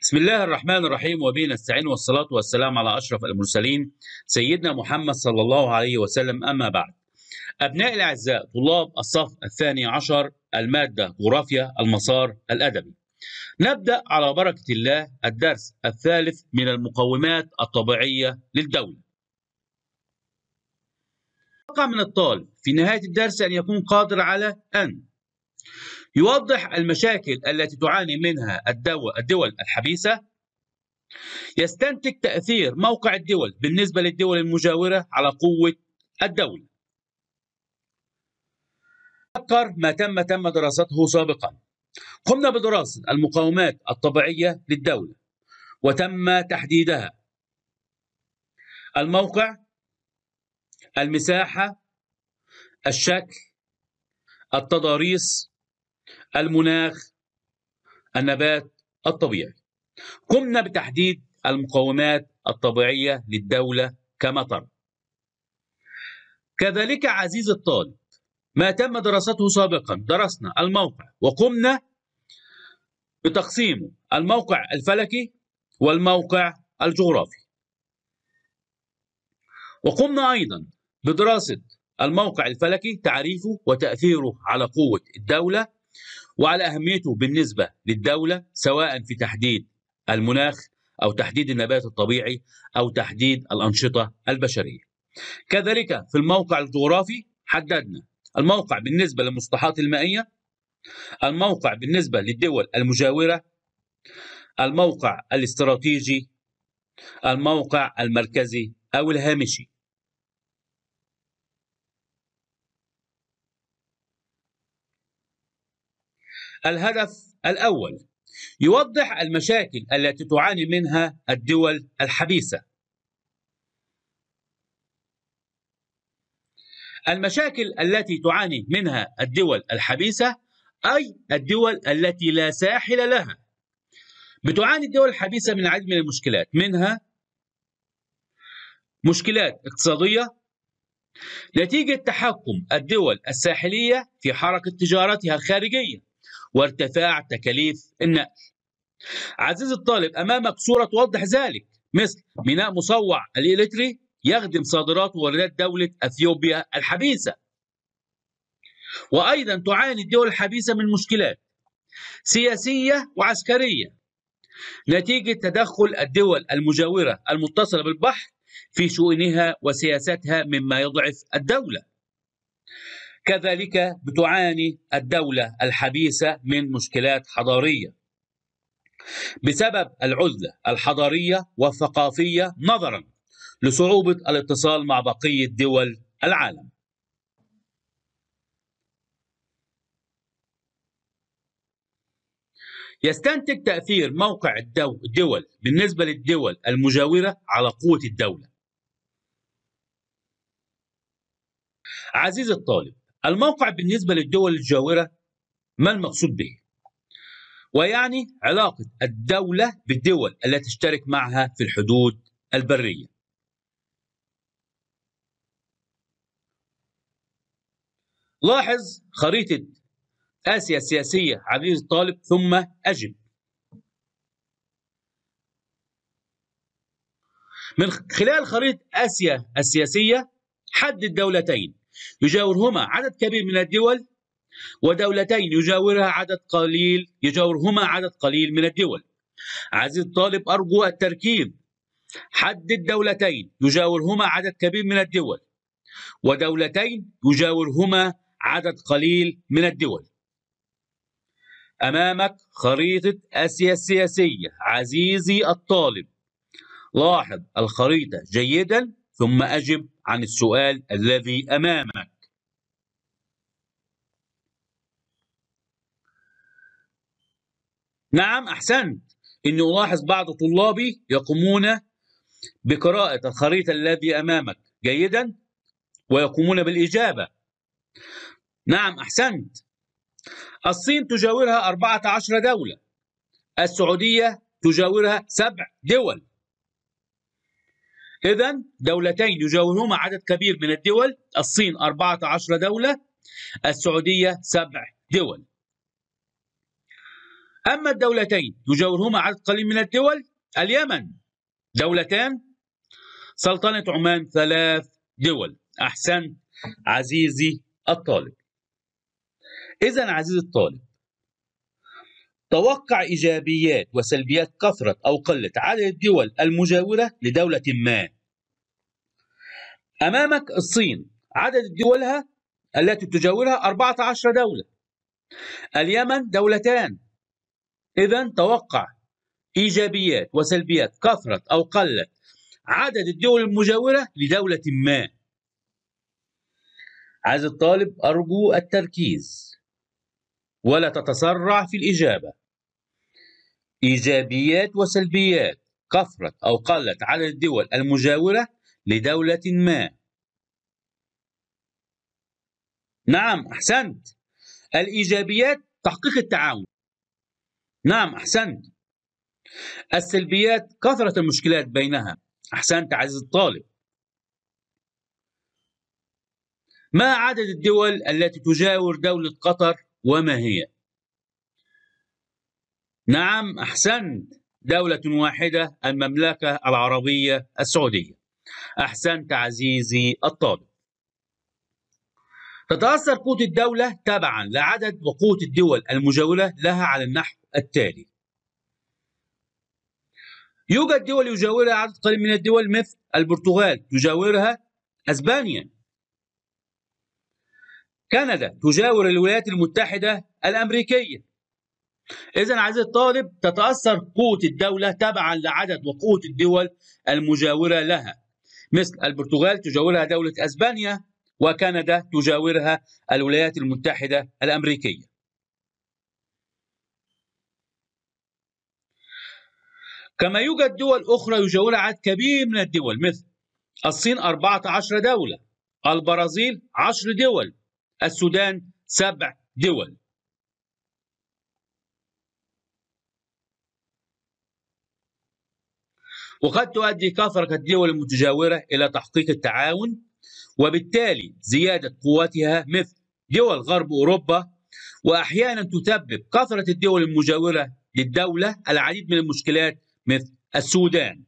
بسم الله الرحمن الرحيم وبه نستعين والصلاة والسلام على أشرف المرسلين سيدنا محمد صلى الله عليه وسلم أما بعد أبناء الأعزاء طلاب الصف الثاني عشر المادة جغرافيا المسار الأدبي نبدأ على بركة الله الدرس الثالث من المقومات الطبيعية للدولة وقع من الطالب في نهاية الدرس أن يكون قادر على أن يوضح المشاكل التي تعاني منها الدول الحبيسة يستنتج تأثير موقع الدول بالنسبة للدول المجاورة على قوة الدولة تذكر ما تم تم دراسته سابقا قمنا بدراسة المقاومات الطبيعية للدولة وتم تحديدها الموقع المساحة الشكل التضاريس المناخ النبات الطبيعي قمنا بتحديد المقومات الطبيعية للدولة كما ترى كذلك عزيز الطالب ما تم دراسته سابقا درسنا الموقع وقمنا بتقسيمه الموقع الفلكي والموقع الجغرافي وقمنا أيضا بدراسة الموقع الفلكي تعريفه وتأثيره على قوة الدولة وعلى أهميته بالنسبة للدولة سواء في تحديد المناخ أو تحديد النبات الطبيعي أو تحديد الأنشطة البشرية كذلك في الموقع الجغرافي حددنا الموقع بالنسبة للمسطحات المائية الموقع بالنسبة للدول المجاورة الموقع الاستراتيجي الموقع المركزي أو الهامشي الهدف الاول يوضح المشاكل التي تعاني منها الدول الحبيسه المشاكل التي تعاني منها الدول الحبيسه اي الدول التي لا ساحل لها بتعاني الدول الحبيسه من العديد من المشكلات منها مشكلات اقتصاديه نتيجة تحكم الدول الساحلية في حركة تجارتها الخارجية وارتفاع تكاليف النقل عزيزي الطالب أمامك صورة توضح ذلك مثل ميناء مصوع الإلكتري يخدم صادرات واردات دولة أثيوبيا الحبيسة وأيضا تعاني الدول الحبيسة من مشكلات سياسية وعسكرية نتيجة تدخل الدول المجاورة المتصلة بالبحر في شؤونها وسياساتها مما يضعف الدولة كذلك بتعاني الدولة الحبيسة من مشكلات حضارية بسبب العزلة الحضارية والثقافية نظرا لصعوبة الاتصال مع بقية دول العالم يستنتج تأثير موقع الدول بالنسبة للدول المجاورة على قوة الدولة عزيز الطالب الموقع بالنسبة للدول الجاورة ما المقصود به؟ ويعني علاقة الدولة بالدول التي تشترك معها في الحدود البرية. لاحظ خريطة آسيا السياسية عزيز الطالب ثم أجب. من خلال خريطة آسيا السياسية حدد دولتين يجاورهما عدد كبير من الدول ودولتين يجاورها عدد قليل يجاورهما عدد قليل من الدول عزيز الطالب أرجو التركيب حدد دولتين يجاورهما عدد كبير من الدول ودولتين يجاورهما عدد قليل من الدول أمامك خريطة آسيا السياسية عزيزي الطالب لاحظ الخريطة جيدا ثم أجب عن السؤال الذي أمامك نعم أحسنت إني ألاحظ بعض طلابي يقومون بقراءة الخريطة الذي أمامك جيدا ويقومون بالإجابة نعم أحسنت الصين تجاورها 14 دولة السعودية تجاورها سبع دول إذا دولتين يجاورهما عدد كبير من الدول الصين 14 دولة السعودية سبع دول أما الدولتين يجاورهما عدد قليل من الدول اليمن دولتان سلطنة عمان ثلاث دول أحسنت عزيزي الطالب إذا عزيزي الطالب توقع إيجابيات وسلبيات كثرة أو قلة عدد الدول المجاورة لدولة ما أمامك الصين عدد دولها التي تجاورها 14 دولة اليمن دولتان إذا توقع إيجابيات وسلبيات كثره أو قله عدد الدول المجاورة لدولة ما عايز الطالب أرجو التركيز ولا تتسرع في الإجابة إيجابيات وسلبيات كثرت أو قلت عدد الدول المجاورة لدولة ما نعم أحسنت الإيجابيات تحقيق التعاون نعم أحسنت السلبيات كثرة المشكلات بينها أحسنت عزيزي الطالب ما عدد الدول التي تجاور دولة قطر وما هي نعم أحسنت دولة واحدة المملكة العربية السعودية أحسنت عزيزي الطالب تتأثر قوة الدولة تبعا لعدد وقوة الدول المجاورة لها على النحو التالي يوجد دول يجاورها عدد قليل من الدول مثل البرتغال تجاورها أسبانيا كندا تجاور الولايات المتحدة الأمريكية إذا عزيز الطالب تتأثر قوة الدولة تبعا لعدد وقوة الدول المجاورة لها مثل البرتغال تجاورها دولة أسبانيا وكندا تجاورها الولايات المتحدة الأمريكية كما يوجد دول أخرى يجاورها عدد كبير من الدول مثل الصين 14 دولة البرازيل 10 دول السودان سبع دول وقد تؤدي كثرة الدول المتجاورة إلى تحقيق التعاون وبالتالي زيادة قوتها مثل دول غرب أوروبا وأحيانا تسبب كثرة الدول المجاورة للدولة العديد من المشكلات مثل السودان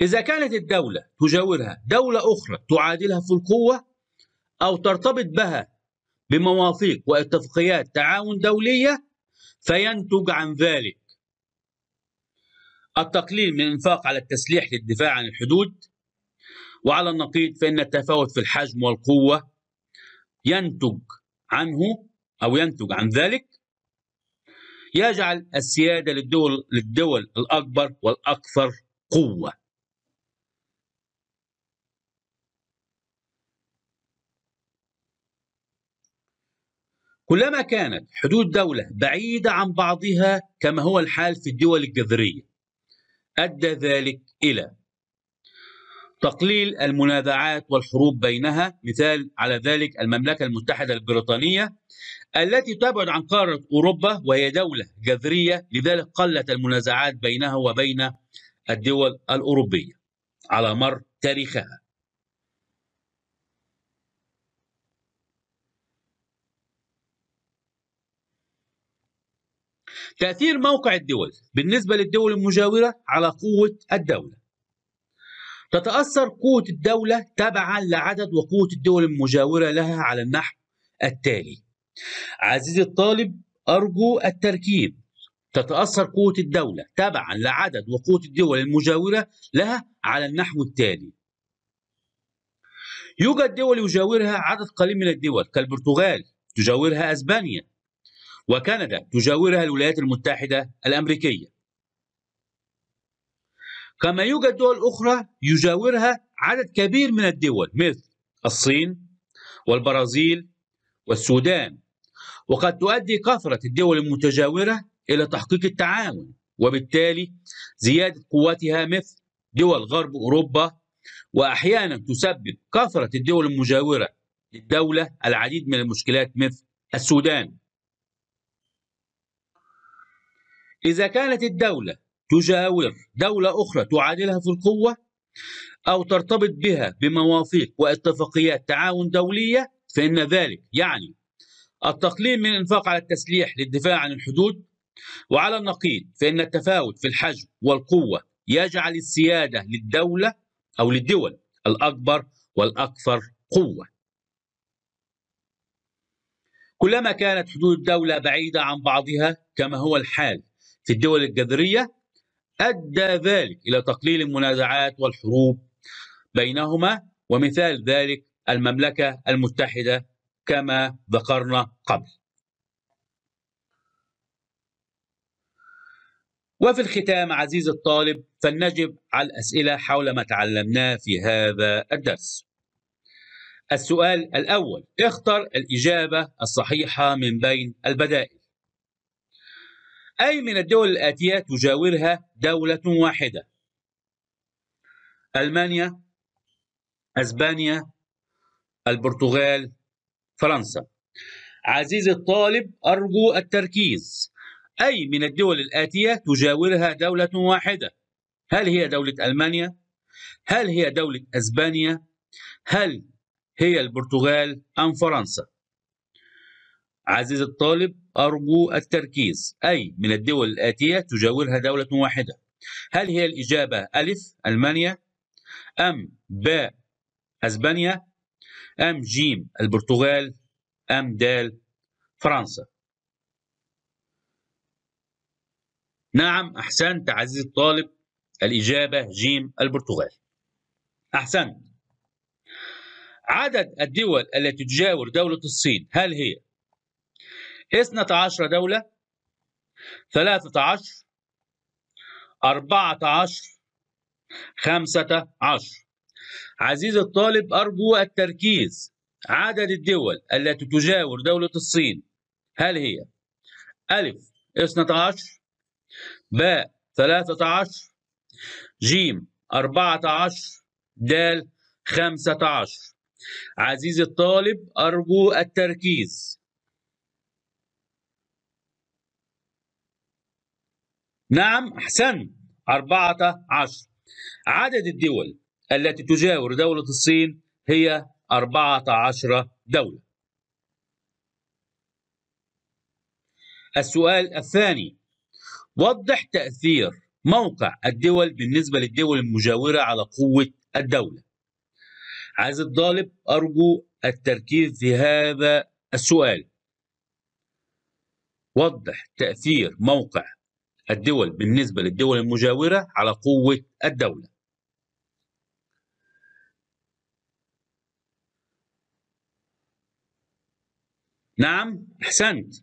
إذا كانت الدولة تجاورها دولة أخرى تعادلها في القوة أو ترتبط بها بمواثيق واتفاقيات تعاون دولية فينتج عن ذلك التقليل من الإنفاق على التسليح للدفاع عن الحدود وعلى النقيض فإن التفاوت في الحجم والقوة ينتج عنه أو ينتج عن ذلك يجعل السيادة للدول للدول الأكبر والأكثر قوة كلما كانت حدود دولة بعيدة عن بعضها كما هو الحال في الدول الجذرية أدى ذلك إلى تقليل المنازعات والحروب بينها مثال على ذلك المملكة المتحدة البريطانية التي تبعد عن قارة أوروبا وهي دولة جذرية لذلك قلت المنازعات بينها وبين الدول الأوروبية على مر تاريخها تأثير موقع الدول بالنسبة للدول المجاورة على قوة الدولة تتأثر قوة الدولة تبعا لعدد وقوة الدول المجاورة لها على النحو التالي عزيزي الطالب أرجو التركيب تتأثر قوة الدولة تبعا لعدد وقوة الدول المجاورة لها على النحو التالي يوجد دول يجاورها عدد قليل من الدول كالبرتغال تجاورها أسبانيا وكندا تجاورها الولايات المتحدة الأمريكية كما يوجد دول أخرى يجاورها عدد كبير من الدول مثل الصين والبرازيل والسودان وقد تؤدي كثرة الدول المتجاورة إلى تحقيق التعاون وبالتالي زيادة قوتها مثل دول غرب أوروبا وأحيانا تسبب كثرة الدول المجاورة للدولة العديد من المشكلات مثل السودان إذا كانت الدولة تجاور دولة أخرى تعادلها في القوة أو ترتبط بها بمواثيق واتفاقيات تعاون دولية فإن ذلك يعني التقليل من الإنفاق على التسليح للدفاع عن الحدود وعلى النقيض فإن التفاوت في الحجم والقوة يجعل السيادة للدولة أو للدول الأكبر والأكثر قوة كلما كانت حدود الدولة بعيدة عن بعضها كما هو الحال في الدول الجذرية أدى ذلك إلى تقليل المنازعات والحروب بينهما ومثال ذلك المملكة المتحدة كما ذكرنا قبل وفي الختام عزيزي الطالب فلنجب على الأسئلة حول ما تعلمناه في هذا الدرس السؤال الأول اختر الإجابة الصحيحة من بين البدائل أي من الدول الآتية تجاورها دولة واحدة ألمانيا أسبانيا البرتغال فرنسا عزيزي الطالب أرجو التركيز أي من الدول الآتية تجاورها دولة واحدة هل هي دولة ألمانيا؟ هل هي دولة أسبانيا؟ هل هي البرتغال أم فرنسا؟ عزيزي الطالب أرجو التركيز أي من الدول الآتية تجاورها دولة واحدة هل هي الإجابة ألف ألمانيا أم باء أسبانيا أم جيم البرتغال أم دال فرنسا نعم أحسنت عزيزي الطالب الإجابة جيم البرتغال أحسنت عدد الدول التي تجاور دولة الصين هل هي 12 دولة 13 14 15 عزيزي الطالب أرجو التركيز عدد الدول التي تجاور دولة الصين هل هي ألف 12 باء 13 جيم 14 د 15 عزيزي الطالب أرجو التركيز نعم أحسن أربعة عشر عدد الدول التي تجاور دولة الصين هي أربعة عشر دولة السؤال الثاني وضح تأثير موقع الدول بالنسبة للدول المجاورة على قوة الدولة عايز الطالب أرجو التركيز في هذا السؤال وضح تأثير موقع الدول بالنسبة للدول المجاورة على قوة الدولة نعم أحسنت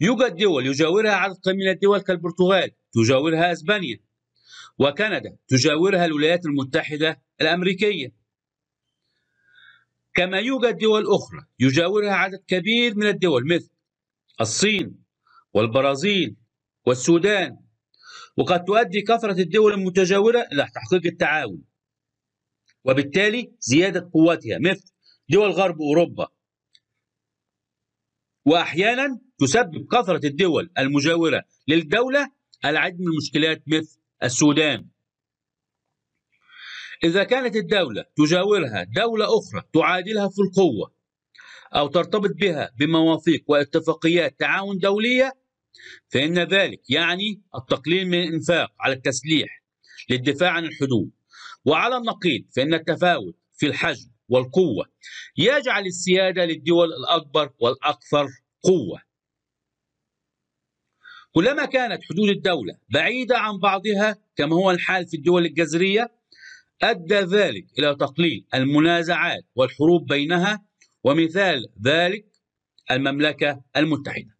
يوجد دول يجاورها عدد قليل من الدول كالبرتغال تجاورها أسبانيا وكندا تجاورها الولايات المتحدة الأمريكية كما يوجد دول أخرى يجاورها عدد كبير من الدول مثل الصين والبرازيل والسودان وقد تؤدي كثرة الدول المتجاورة إلى تحقيق التعاون وبالتالي زيادة قوتها مثل دول غرب أوروبا وأحيانا تسبب كثرة الدول المجاورة للدولة العديد من المشكلات مثل السودان إذا كانت الدولة تجاورها دولة أخرى تعادلها في القوة أو ترتبط بها بمواثيق واتفاقيات تعاون دولية فإن ذلك يعني التقليل من الإنفاق على التسليح للدفاع عن الحدود وعلى النقيض فإن التفاوت في الحجم والقوة يجعل السيادة للدول الأكبر والأكثر قوة كلما كانت حدود الدولة بعيدة عن بعضها كما هو الحال في الدول الجزرية أدى ذلك إلى تقليل المنازعات والحروب بينها ومثال ذلك المملكة المتحدة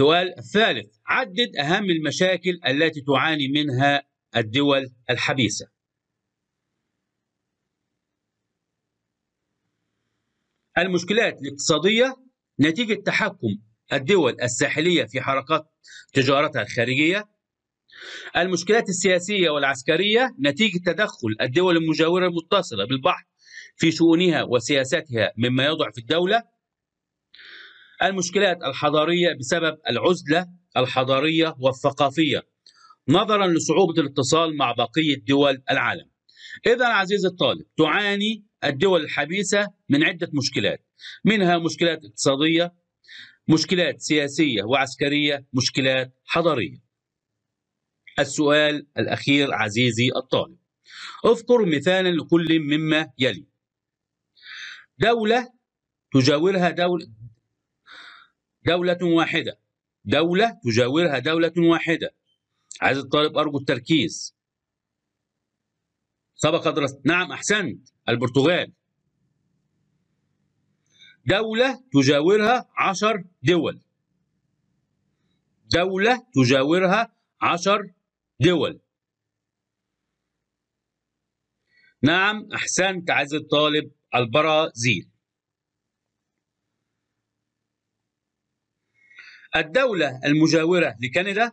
سؤال الثالث عدد أهم المشاكل التي تعاني منها الدول الحبيسة المشكلات الاقتصادية نتيجة تحكم الدول الساحلية في حركات تجارتها الخارجية المشكلات السياسية والعسكرية نتيجة تدخل الدول المجاورة المتصلة بالبحر في شؤونها وسياساتها مما يضعف الدولة المشكلات الحضارية بسبب العزلة الحضارية والثقافية نظرا لصعوبة الاتصال مع بقية دول العالم إذا عزيز الطالب تعاني الدول الحبيسة من عدة مشكلات منها مشكلات اقتصادية مشكلات سياسية وعسكرية مشكلات حضارية السؤال الأخير عزيزي الطالب اذكر مثالا لكل مما يلي دولة تجاورها دولة دولة واحدة دولة تجاورها دولة واحدة عايز الطالب أرجو التركيز سبق دراسة نعم أحسنت البرتغال دولة تجاورها عشر دول دولة تجاورها عشر دول نعم أحسنت عايز الطالب البرازيل الدولة المجاورة لكندا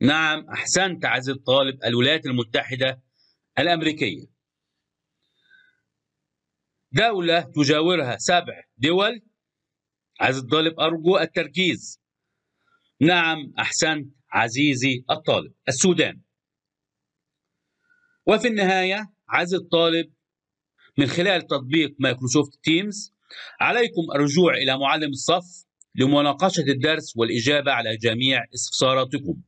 نعم أحسنت عزيزي الطالب الولايات المتحدة الأمريكية دولة تجاورها سبع دول عزيزي الطالب أرجو التركيز نعم أحسنت عزيزي الطالب السودان وفي النهاية عزيزي الطالب من خلال تطبيق مايكروسوفت تيمز عليكم الرجوع إلى معلم الصف لمناقشة الدرس والإجابة على جميع استفساراتكم